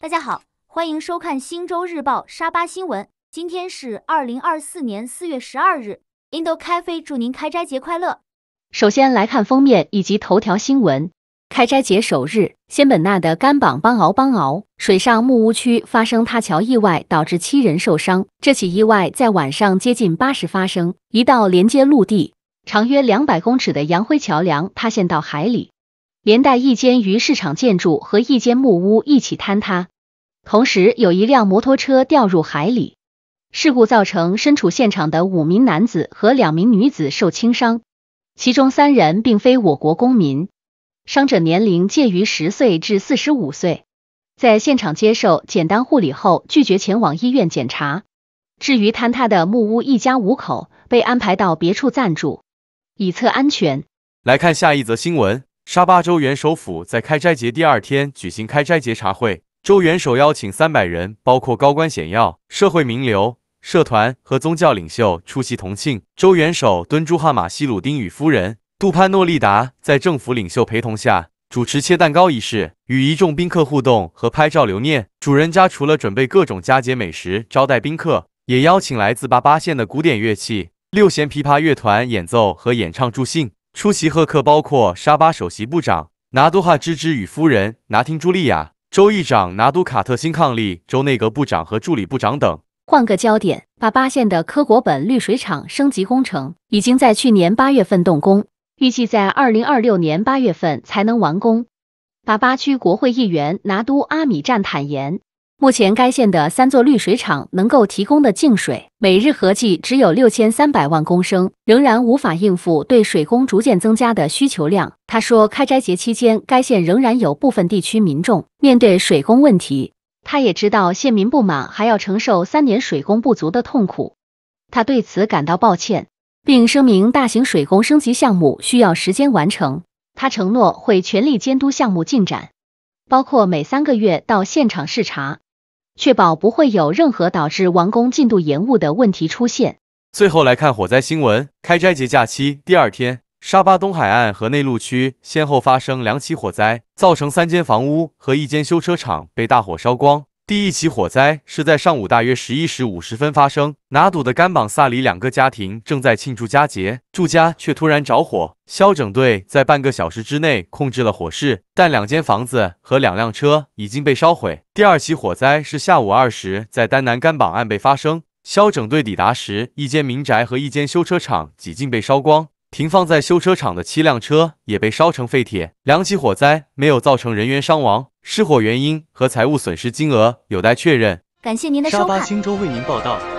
大家好，欢迎收看《星洲日报》沙巴新闻。今天是二零二四年四月十二日，Indo 祝您开斋节快乐。首先来看封面以及头条新闻。开斋节首日，仙本那的甘榜邦敖邦敖水上木屋区发生塌桥意外，导致七人受伤。这起意外在晚上接近八时发生，一道连接陆地长约两百公尺的洋灰桥梁塌陷到海里。连带一间鱼市场建筑和一间木屋一起坍塌，同时有一辆摩托车掉入海里。事故造成身处现场的五名男子和两名女子受轻伤，其中三人并非我国公民。伤者年龄介于十岁至四十五岁，在现场接受简单护理后拒绝前往医院检查。至于坍塌的木屋，一家五口被安排到别处暂住，以测安全。来看下一则新闻。沙巴州元首府在开斋节第二天举行开斋节茶会，州元首邀请三百人，包括高官显要、社会名流、社团和宗教领袖出席同庆。州元首敦珠哈马西鲁丁与夫人杜潘诺利达在政府领袖陪同下主持切蛋糕仪式，与一众宾客互动和拍照留念。主人家除了准备各种佳节美食招待宾客，也邀请来自巴巴县的古典乐器六弦琵琶乐团演奏和演唱助兴。出席贺客包括沙巴首席部长拿督哈芝芝与夫人拿汀朱莉亚、州议长拿督卡特辛抗利、州内阁部长和助理部长等。换个焦点，巴八县的科国本滤水厂升级工程已经在去年八月份动工，预计在二零二六年八月份才能完工。巴八区国会议员拿督阿米占坦言。目前，该县的三座滤水厂能够提供的净水每日合计只有六千三百万公升，仍然无法应付对水工逐渐增加的需求量。他说，开斋节期间，该县仍然有部分地区民众面对水工问题。他也知道县民不满，还要承受三年水工不足的痛苦。他对此感到抱歉，并声明大型水工升级项目需要时间完成。他承诺会全力监督项目进展，包括每三个月到现场视察。确保不会有任何导致完工进度延误的问题出现。最后来看火灾新闻：开斋节假期第二天，沙巴东海岸和内陆区先后发生两起火灾，造成三间房屋和一间修车厂被大火烧光。第一起火灾是在上午大约十一时五十分发生，拿赌的甘榜萨里两个家庭正在庆祝佳节，住家却突然着火。消拯队在半个小时之内控制了火势，但两间房子和两辆车已经被烧毁。第二起火灾是下午二时在丹南甘榜岸被发生，消拯队抵达时，一间民宅和一间修车厂几近被烧光。停放在修车厂的七辆车也被烧成废铁，两起火灾没有造成人员伤亡，失火原因和财务损失金额有待确认。沙巴青州为您报道。